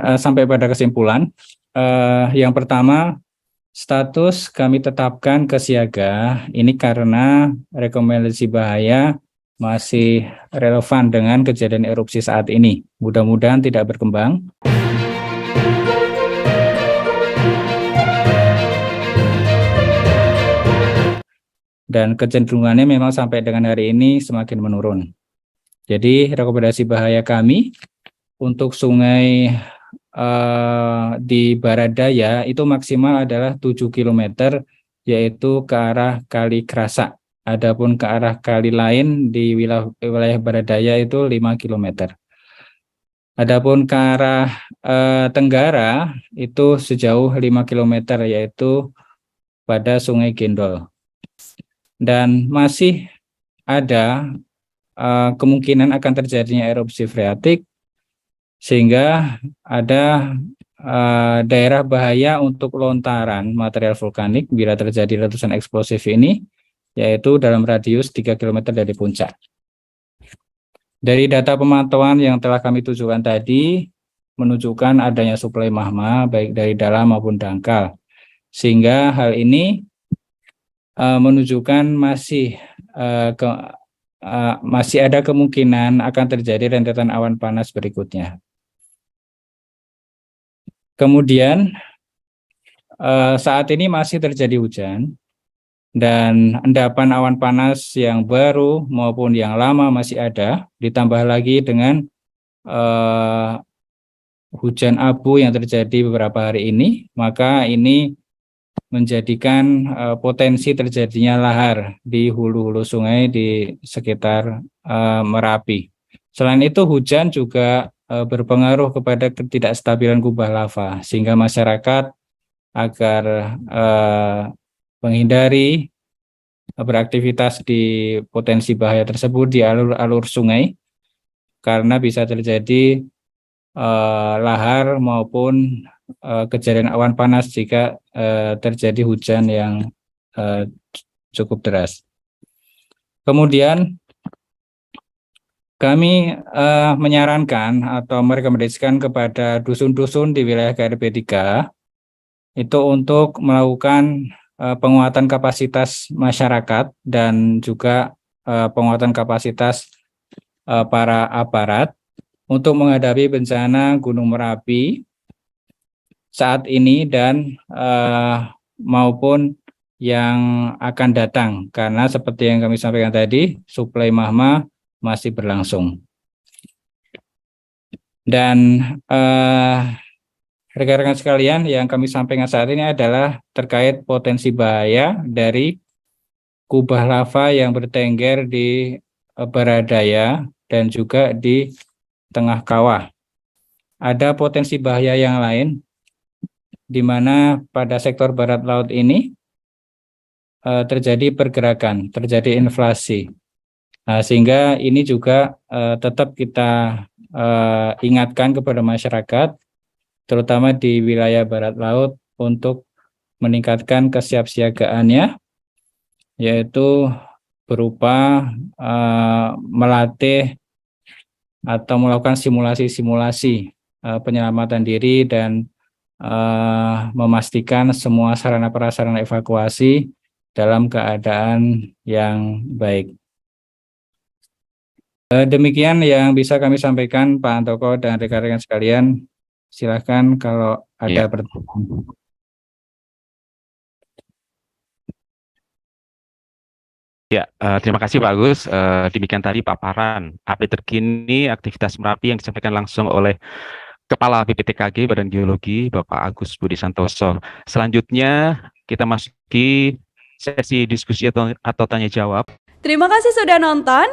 Eh, sampai pada kesimpulan. Uh, yang pertama, status kami tetapkan ke siaga ini karena rekomendasi bahaya masih relevan dengan kejadian erupsi saat ini. Mudah-mudahan tidak berkembang. Dan kecenderungannya memang sampai dengan hari ini semakin menurun. Jadi rekomendasi bahaya kami untuk sungai uh, di Baradaya itu maksimal adalah 7 km yaitu ke arah Kali kerasa. Adapun ke arah kali lain di wilayah, wilayah Baradaya itu 5 km. Adapun ke arah eh, tenggara itu sejauh 5 km yaitu pada Sungai Gendol. Dan masih ada eh, kemungkinan akan terjadinya erupsi freatik sehingga ada eh, daerah bahaya untuk lontaran material vulkanik bila terjadi letusan eksplosif ini yaitu dalam radius 3 km dari puncak. Dari data pemantauan yang telah kami tujukan tadi menunjukkan adanya suplai mahma baik dari dalam maupun dangkal. Sehingga hal ini uh, menunjukkan masih uh, ke, uh, masih ada kemungkinan akan terjadi rentetan awan panas berikutnya. Kemudian eh, saat ini masih terjadi hujan dan endapan awan panas yang baru maupun yang lama masih ada, ditambah lagi dengan eh, hujan abu yang terjadi beberapa hari ini, maka ini menjadikan uh, potensi terjadinya lahar di hulu-hulu sungai di sekitar uh, Merapi. Selain itu hujan juga Eh, berpengaruh kepada ketidakstabilan kubah lava sehingga masyarakat agar eh, menghindari beraktivitas di potensi bahaya tersebut di alur-alur sungai karena bisa terjadi eh, lahar maupun eh, kejadian awan panas jika eh, terjadi hujan yang eh, cukup deras. Kemudian kami uh, menyarankan atau merekomendasikan kepada dusun-dusun di wilayah KRP 3 itu untuk melakukan uh, penguatan kapasitas masyarakat dan juga uh, penguatan kapasitas uh, para aparat untuk menghadapi bencana Gunung Merapi saat ini dan uh, maupun yang akan datang karena seperti yang kami sampaikan tadi suplai mahma masih berlangsung. Dan eh, rekan-rekan eh, sekalian yang kami sampaikan saat ini adalah terkait potensi bahaya dari kubah lava yang bertengger di eh, Baradaya dan juga di tengah kawah. Ada potensi bahaya yang lain di mana pada sektor barat laut ini eh, terjadi pergerakan, terjadi inflasi Nah, sehingga ini juga uh, tetap kita uh, ingatkan kepada masyarakat, terutama di wilayah barat laut, untuk meningkatkan kesiapsiagaannya, yaitu berupa uh, melatih atau melakukan simulasi-simulasi uh, penyelamatan diri dan uh, memastikan semua sarana prasarana evakuasi dalam keadaan yang baik. Eh, demikian yang bisa kami sampaikan Pak Antoko dan rekan-rekan sekalian. Silahkan kalau ada ya. pertanyaan. Ya, eh, terima kasih Pak Agus. Uh, demikian tadi paparan update terkini aktivitas Merapi yang disampaikan langsung oleh Kepala BPTKG Badan Geologi Bapak Agus Budi Santoso. Selanjutnya kita masuki sesi diskusi atau, atau tanya jawab. Terima kasih sudah nonton.